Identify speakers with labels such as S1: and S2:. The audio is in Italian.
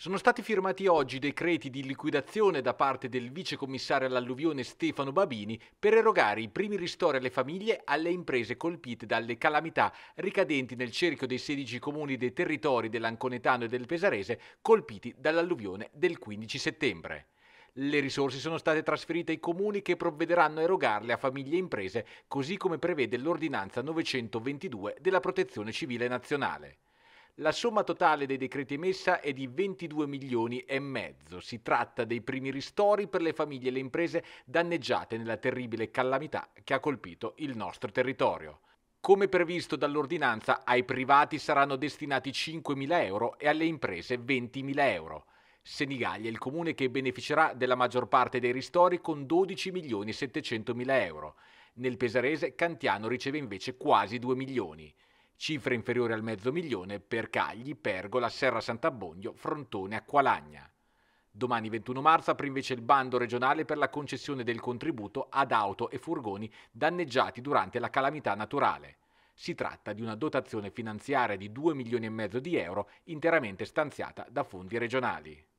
S1: Sono stati firmati oggi decreti di liquidazione da parte del vice commissario all'alluvione Stefano Babini per erogare i primi ristori alle famiglie e alle imprese colpite dalle calamità ricadenti nel cerchio dei 16 comuni dei territori dell'Anconetano e del Pesarese colpiti dall'alluvione del 15 settembre. Le risorse sono state trasferite ai comuni che provvederanno a erogarle a famiglie e imprese, così come prevede l'ordinanza 922 della Protezione Civile Nazionale. La somma totale dei decreti emessa è di 22 milioni e mezzo. Si tratta dei primi ristori per le famiglie e le imprese danneggiate nella terribile calamità che ha colpito il nostro territorio. Come previsto dall'ordinanza, ai privati saranno destinati 5.000 euro e alle imprese 20.000 euro. Senigallia è il comune che beneficerà della maggior parte dei ristori con 12 milioni e 700 mila euro. Nel Pesarese Cantiano riceve invece quasi 2 milioni cifre inferiori al mezzo milione per Cagli, Pergola, Serra Sant'Abbondio, Frontone, Acqualagna. Domani 21 marzo apre invece il bando regionale per la concessione del contributo ad auto e furgoni danneggiati durante la calamità naturale. Si tratta di una dotazione finanziaria di 2 milioni e mezzo di euro interamente stanziata da fondi regionali.